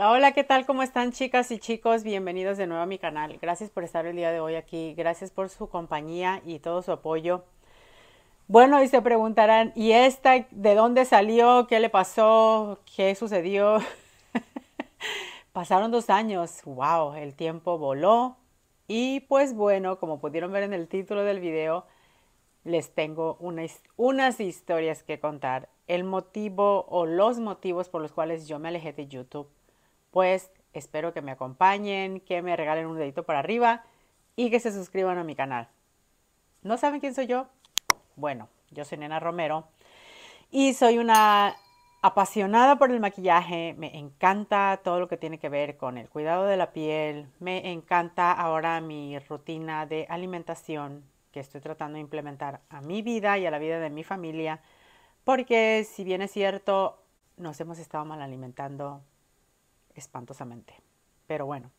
Hola, ¿qué tal? ¿Cómo están chicas y chicos? Bienvenidos de nuevo a mi canal. Gracias por estar el día de hoy aquí. Gracias por su compañía y todo su apoyo. Bueno, y se preguntarán, ¿y esta de dónde salió? ¿Qué le pasó? ¿Qué sucedió? Pasaron dos años. ¡Wow! El tiempo voló. Y pues bueno, como pudieron ver en el título del video, les tengo unas historias que contar. El motivo o los motivos por los cuales yo me alejé de YouTube pues espero que me acompañen, que me regalen un dedito para arriba y que se suscriban a mi canal. ¿No saben quién soy yo? Bueno, yo soy Nena Romero y soy una apasionada por el maquillaje, me encanta todo lo que tiene que ver con el cuidado de la piel, me encanta ahora mi rutina de alimentación que estoy tratando de implementar a mi vida y a la vida de mi familia, porque si bien es cierto, nos hemos estado mal alimentando espantosamente. Pero bueno,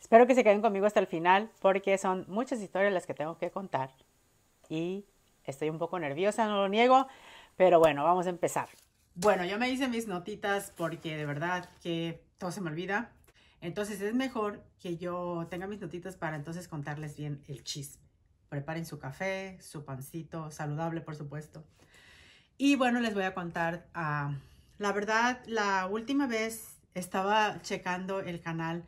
espero que se queden conmigo hasta el final porque son muchas historias las que tengo que contar y estoy un poco nerviosa, no lo niego, pero bueno, vamos a empezar. Bueno, yo me hice mis notitas porque de verdad que todo se me olvida. Entonces es mejor que yo tenga mis notitas para entonces contarles bien el chisme. Preparen su café, su pancito, saludable por supuesto. Y bueno, les voy a contar, a ah, la verdad, la última vez estaba checando el canal.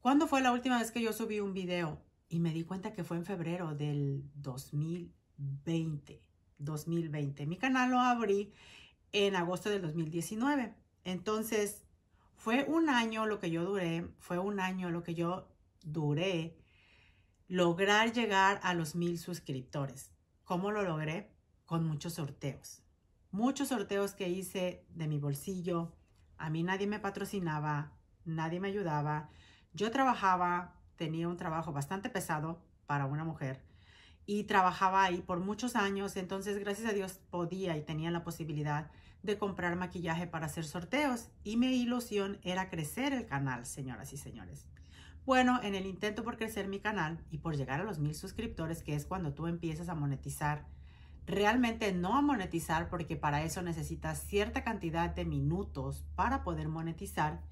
¿Cuándo fue la última vez que yo subí un video? Y me di cuenta que fue en febrero del 2020. 2020. Mi canal lo abrí en agosto del 2019. Entonces, fue un año lo que yo duré, fue un año lo que yo duré lograr llegar a los mil suscriptores. ¿Cómo lo logré? Con muchos sorteos. Muchos sorteos que hice de mi bolsillo, a mí nadie me patrocinaba, nadie me ayudaba. Yo trabajaba, tenía un trabajo bastante pesado para una mujer y trabajaba ahí por muchos años, entonces gracias a Dios podía y tenía la posibilidad de comprar maquillaje para hacer sorteos y mi ilusión era crecer el canal, señoras y señores. Bueno, en el intento por crecer mi canal y por llegar a los mil suscriptores, que es cuando tú empiezas a monetizar Realmente no a monetizar porque para eso necesitas cierta cantidad de minutos para poder monetizar.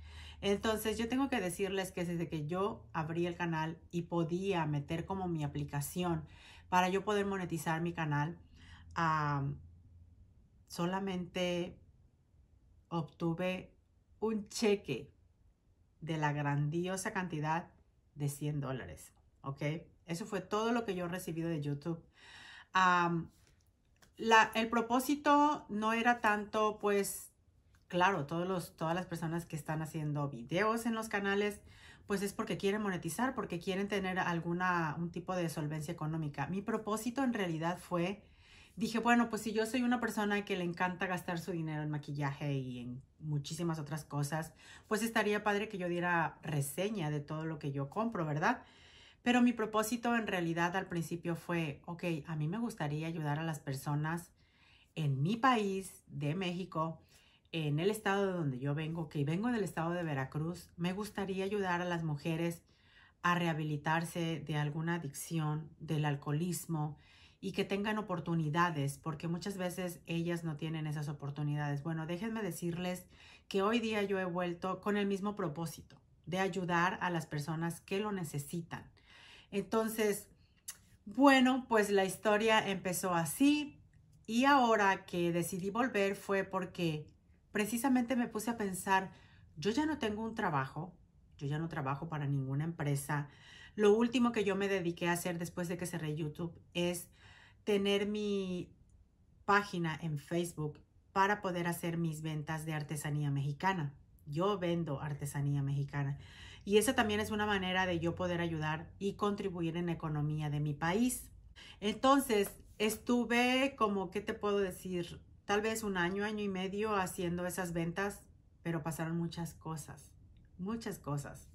Entonces yo tengo que decirles que desde que yo abrí el canal y podía meter como mi aplicación para yo poder monetizar mi canal, solamente obtuve un cheque de la grandiosa cantidad de 100 dólares, ¿ok? Eso fue todo lo que yo he recibido de YouTube la, el propósito no era tanto, pues, claro, todos los, todas las personas que están haciendo videos en los canales, pues es porque quieren monetizar, porque quieren tener alguna, un tipo de solvencia económica. Mi propósito en realidad fue, dije, bueno, pues si yo soy una persona que le encanta gastar su dinero en maquillaje y en muchísimas otras cosas, pues estaría padre que yo diera reseña de todo lo que yo compro, ¿verdad? Pero mi propósito en realidad al principio fue, ok, a mí me gustaría ayudar a las personas en mi país de México, en el estado de donde yo vengo, que vengo del estado de Veracruz, me gustaría ayudar a las mujeres a rehabilitarse de alguna adicción, del alcoholismo y que tengan oportunidades, porque muchas veces ellas no tienen esas oportunidades. Bueno, déjenme decirles que hoy día yo he vuelto con el mismo propósito de ayudar a las personas que lo necesitan entonces, bueno, pues la historia empezó así y ahora que decidí volver fue porque precisamente me puse a pensar, yo ya no tengo un trabajo, yo ya no trabajo para ninguna empresa. Lo último que yo me dediqué a hacer después de que cerré YouTube es tener mi página en Facebook para poder hacer mis ventas de artesanía mexicana. Yo vendo artesanía mexicana. Y esa también es una manera de yo poder ayudar y contribuir en la economía de mi país. Entonces, estuve como, ¿qué te puedo decir? Tal vez un año, año y medio haciendo esas ventas, pero pasaron muchas cosas, muchas cosas.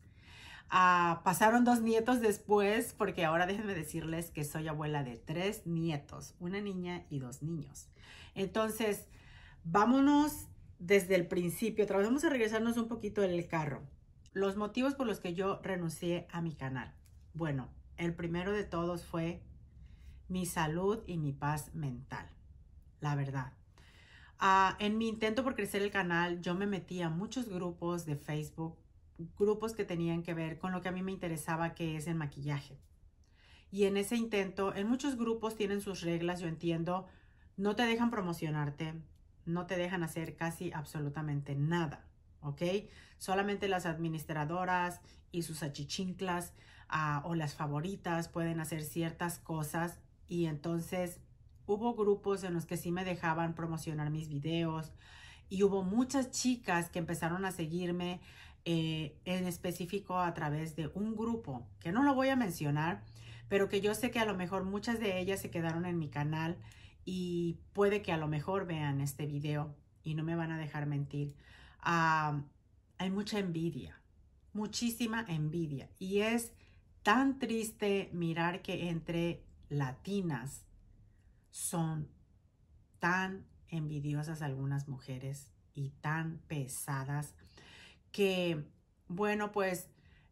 Ah, pasaron dos nietos después, porque ahora déjenme decirles que soy abuela de tres nietos, una niña y dos niños. Entonces, vámonos desde el principio. Vamos a regresarnos un poquito en el carro. Los motivos por los que yo renuncié a mi canal. Bueno, el primero de todos fue mi salud y mi paz mental, la verdad. Ah, en mi intento por crecer el canal, yo me metí a muchos grupos de Facebook, grupos que tenían que ver con lo que a mí me interesaba, que es el maquillaje. Y en ese intento, en muchos grupos tienen sus reglas, yo entiendo, no te dejan promocionarte, no te dejan hacer casi absolutamente nada. ¿ok? Solamente las administradoras y sus achichinclas ah, o las favoritas pueden hacer ciertas cosas y entonces hubo grupos en los que sí me dejaban promocionar mis videos y hubo muchas chicas que empezaron a seguirme eh, en específico a través de un grupo que no lo voy a mencionar, pero que yo sé que a lo mejor muchas de ellas se quedaron en mi canal y puede que a lo mejor vean este video y no me van a dejar mentir hay mucha envidia, muchísima envidia. Y es tan triste mirar que entre latinas son tan envidiosas algunas mujeres y tan pesadas que, bueno, pues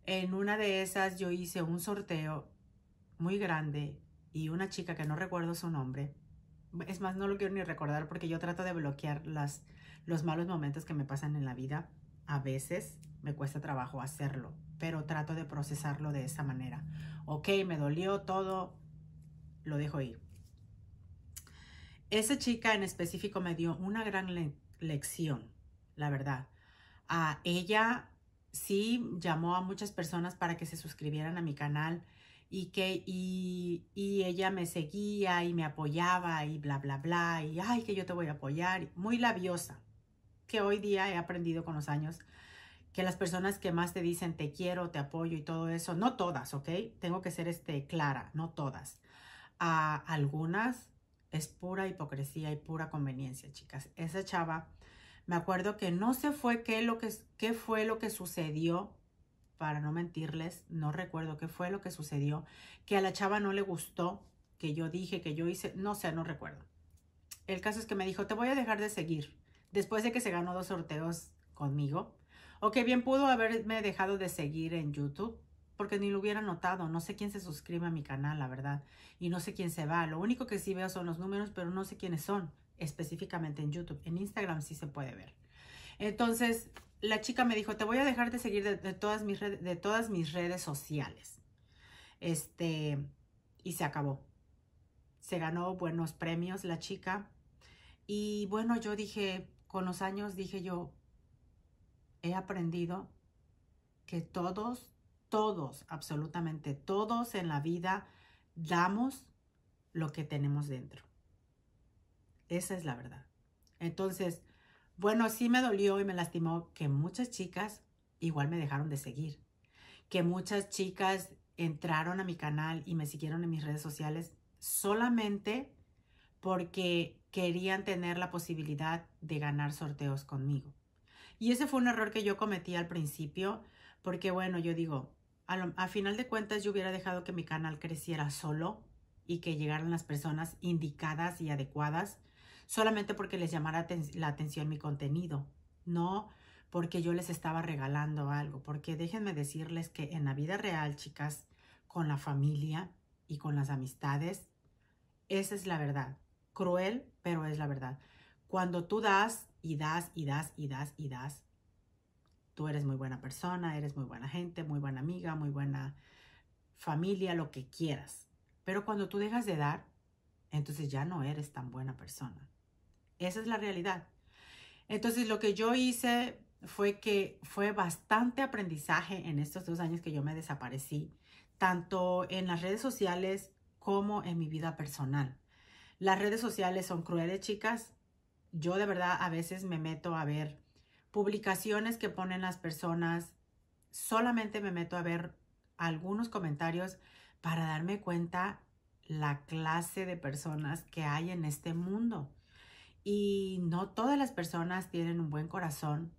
en una de esas yo hice un sorteo muy grande y una chica que no recuerdo su nombre, es más, no lo quiero ni recordar porque yo trato de bloquear las, los malos momentos que me pasan en la vida, a veces me cuesta trabajo hacerlo, pero trato de procesarlo de esa manera. Ok, me dolió todo, lo dejo ir. Esa chica en específico me dio una gran lección, la verdad. A ella sí llamó a muchas personas para que se suscribieran a mi canal y que y, ella me seguía y me apoyaba y bla bla bla y ay que yo te voy a apoyar muy labiosa que hoy día he aprendido con los años, que las personas que más te dicen te quiero, te apoyo y todo eso, no todas, ¿ok? Tengo que ser este, clara, no todas. A algunas es pura hipocresía y pura conveniencia, chicas. Esa chava, me acuerdo que no se fue qué, lo que, qué fue lo que sucedió, para no mentirles, no recuerdo qué fue lo que sucedió, que a la chava no le gustó, que yo dije, que yo hice, no sé, no recuerdo. El caso es que me dijo, te voy a dejar de seguir después de que se ganó dos sorteos conmigo, o que bien pudo haberme dejado de seguir en YouTube, porque ni lo hubiera notado. No sé quién se suscribe a mi canal, la verdad, y no sé quién se va. Lo único que sí veo son los números, pero no sé quiénes son, específicamente en YouTube. En Instagram sí se puede ver. Entonces, la chica me dijo, te voy a dejar de seguir de, todas, mis de todas mis redes sociales. Este, y se acabó. Se ganó buenos premios la chica. Y bueno, yo dije, con los años dije yo, he aprendido que todos, todos, absolutamente todos en la vida damos lo que tenemos dentro. Esa es la verdad. Entonces, bueno, sí me dolió y me lastimó que muchas chicas igual me dejaron de seguir, que muchas chicas entraron a mi canal y me siguieron en mis redes sociales solamente porque querían tener la posibilidad de ganar sorteos conmigo. Y ese fue un error que yo cometí al principio, porque bueno, yo digo, a, final de cuentas yo hubiera dejado que mi canal creciera solo y que llegaran las personas indicadas y adecuadas, solamente porque les llamara la atención mi contenido, no porque yo les estaba regalando algo, porque déjenme decirles que en la vida real, chicas, con la familia y con las amistades, esa es la verdad cruel, pero es la verdad. Cuando tú das y das y das y das y das, tú eres muy buena persona, eres muy buena gente, muy buena amiga, muy buena familia, lo que quieras. Pero cuando tú dejas de dar, entonces ya no eres tan buena persona. Esa es la realidad. Entonces lo que yo hice fue que fue bastante aprendizaje en estos dos años que yo me desaparecí, tanto en las redes sociales como en mi vida personal. Las redes sociales son crueles, chicas. Yo de verdad a veces me meto a ver publicaciones que ponen las personas. Solamente me meto a ver algunos comentarios para darme cuenta la clase de personas que hay en este mundo. Y no todas las personas tienen un buen corazón.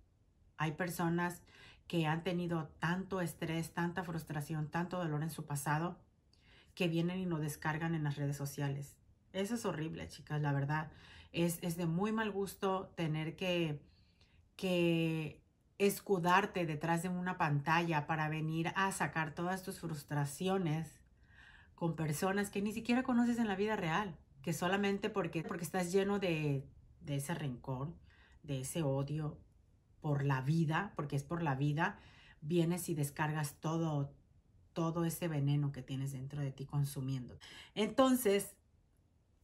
Hay personas que han tenido tanto estrés, tanta frustración, tanto dolor en su pasado, que vienen y lo descargan en las redes sociales. Eso es horrible, chicas, la verdad. Es, es de muy mal gusto tener que, que escudarte detrás de una pantalla para venir a sacar todas tus frustraciones con personas que ni siquiera conoces en la vida real, que solamente porque, porque estás lleno de, de ese rencor, de ese odio por la vida, porque es por la vida, vienes y descargas todo, todo ese veneno que tienes dentro de ti consumiendo. Entonces,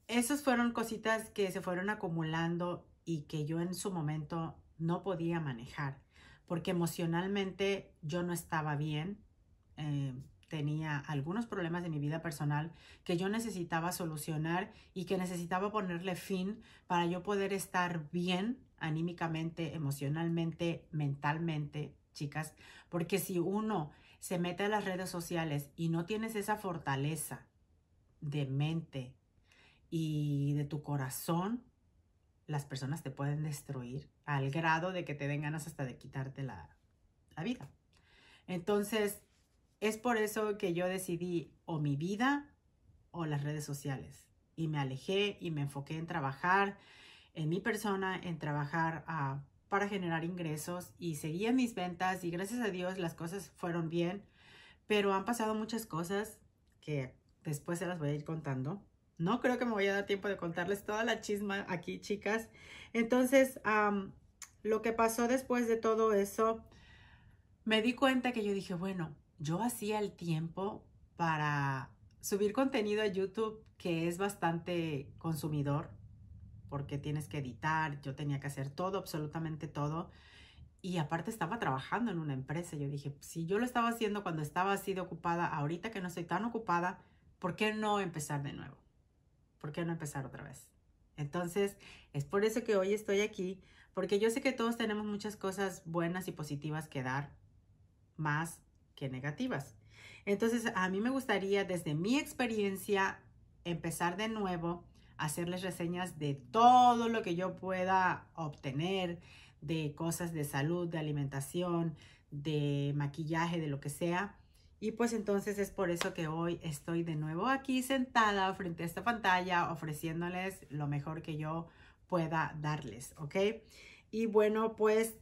esas fueron cositas que se fueron acumulando y que yo en su momento no podía manejar, porque emocionalmente yo no estaba bien, eh, tenía algunos problemas de mi vida personal que yo necesitaba solucionar y que necesitaba ponerle fin para yo poder estar bien anímicamente, emocionalmente, mentalmente, chicas, porque si uno se mete a las redes sociales y no tienes esa fortaleza de mente, y de tu corazón, las personas te pueden destruir al grado de que te den ganas hasta de quitarte la, vida. Entonces, es por eso que yo decidí o mi vida o las redes sociales. Y me alejé y me enfoqué en trabajar en mi persona, en trabajar ah, para generar ingresos y seguía mis ventas y gracias a Dios las cosas fueron bien, pero han pasado muchas cosas que después se las voy a ir contando. No creo que me voy a dar tiempo de contarles toda la chisma aquí, chicas. Entonces, lo que pasó después de todo eso, me di cuenta que yo dije, bueno, yo hacía el tiempo para subir contenido a YouTube que es bastante consumidor, porque tienes que editar, yo tenía que hacer todo, absolutamente todo. Y aparte estaba trabajando en una empresa. Yo dije, si yo lo estaba haciendo cuando estaba así de ocupada, ahorita que no estoy tan ocupada, ¿por qué no empezar de nuevo? ¿por qué no empezar otra vez? Entonces, es por eso que hoy estoy aquí, porque yo sé que todos tenemos muchas cosas buenas y positivas que dar, más que negativas. Entonces, a mí me gustaría, desde mi experiencia, empezar de nuevo, hacerles reseñas de todo lo que yo pueda obtener, de cosas de salud, de alimentación, de maquillaje, de lo que sea, y pues entonces es por eso que hoy estoy de nuevo aquí sentada frente a esta pantalla ofreciéndoles lo mejor que yo pueda darles, ¿ok? Y bueno, pues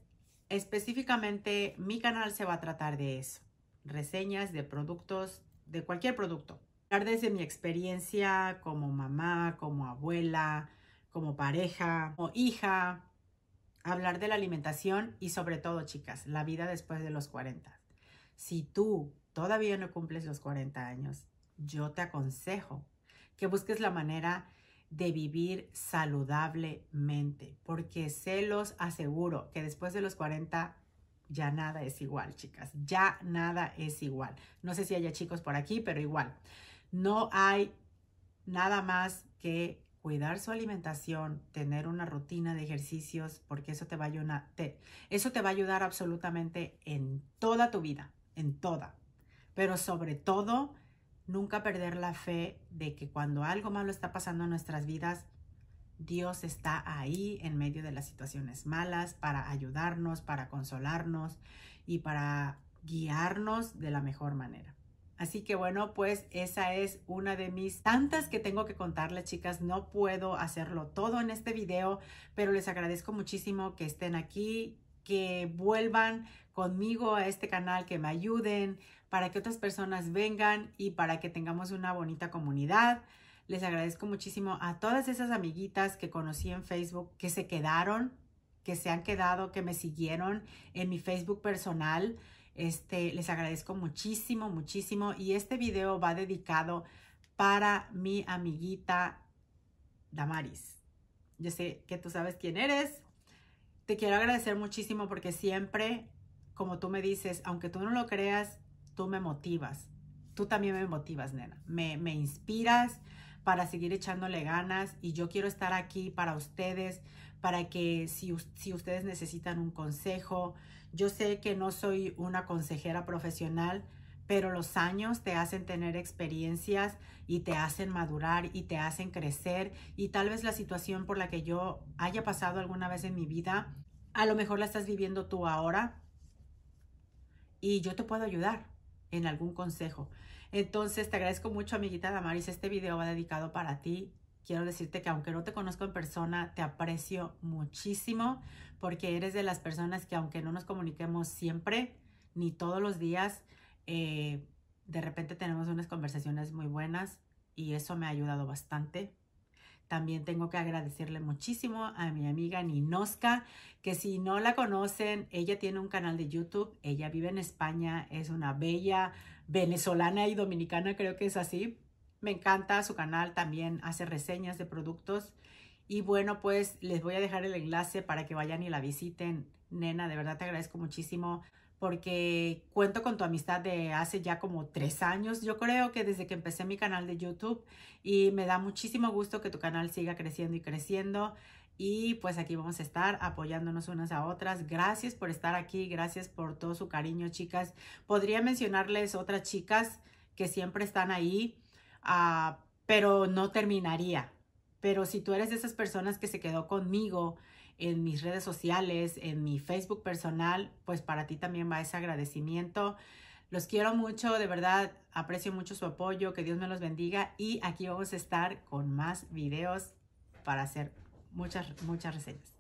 específicamente mi canal se va a tratar de eso, reseñas de productos, de cualquier producto. Hablar desde mi experiencia como mamá, como abuela, como pareja, o hija, hablar de la alimentación y sobre todo, chicas, la vida después de los 40. Si tú todavía no cumples los 40 años, yo te aconsejo que busques la manera de vivir saludablemente, porque se los aseguro que después de los 40 ya nada es igual, chicas, ya nada es igual. No sé si haya chicos por aquí, pero igual, no hay nada más que cuidar su alimentación, tener una rutina de ejercicios, porque eso te va a ayudar, eso te va a ayudar absolutamente en toda tu vida en toda. Pero sobre todo, nunca perder la fe de que cuando algo malo está pasando en nuestras vidas, Dios está ahí en medio de las situaciones malas para ayudarnos, para consolarnos y para guiarnos de la mejor manera. Así que bueno, pues esa es una de mis tantas que tengo que contarles, chicas. No puedo hacerlo todo en este video, pero les agradezco muchísimo que estén aquí, que vuelvan conmigo a este canal, que me ayuden, para que otras personas vengan y para que tengamos una bonita comunidad. Les agradezco muchísimo a todas esas amiguitas que conocí en Facebook, que se quedaron, que se han quedado, que me siguieron en mi Facebook personal. Este, les agradezco muchísimo, muchísimo. Y este video va dedicado para mi amiguita Damaris. Yo sé que tú sabes quién eres te quiero agradecer muchísimo porque siempre, como tú me dices, aunque tú no lo creas, tú me motivas. Tú también me motivas, nena. Me, me inspiras para seguir echándole ganas y yo quiero estar aquí para ustedes, para que si, si ustedes necesitan un consejo, yo sé que no soy una consejera profesional, pero los años te hacen tener experiencias y te hacen madurar y te hacen crecer y tal vez la situación por la que yo haya pasado alguna vez en mi vida, a lo mejor la estás viviendo tú ahora y yo te puedo ayudar en algún consejo. Entonces te agradezco mucho amiguita Damaris, este video va dedicado para ti. Quiero decirte que aunque no te conozco en persona, te aprecio muchísimo porque eres de las personas que aunque no nos comuniquemos siempre ni todos los días, eh, de repente tenemos unas conversaciones muy buenas y eso me ha ayudado bastante. También tengo que agradecerle muchísimo a mi amiga Ninoska, que si no la conocen, ella tiene un canal de YouTube, ella vive en España, es una bella venezolana y dominicana, creo que es así. Me encanta su canal, también hace reseñas de productos. Y bueno, pues les voy a dejar el enlace para que vayan y la visiten. Nena, de verdad te agradezco muchísimo porque cuento con tu amistad de hace ya como tres años, yo creo que desde que empecé mi canal de YouTube y me da muchísimo gusto que tu canal siga creciendo y creciendo y pues aquí vamos a estar apoyándonos unas a otras. Gracias por estar aquí, gracias por todo su cariño, chicas. Podría mencionarles otras chicas que siempre están ahí, ah, pero no terminaría. Pero si tú eres de esas personas que se quedó conmigo, en mis redes sociales, en mi Facebook personal, pues para ti también va ese agradecimiento. Los quiero mucho, de verdad, aprecio mucho su apoyo, que Dios me los bendiga y aquí vamos a estar con más videos para hacer muchas, muchas reseñas.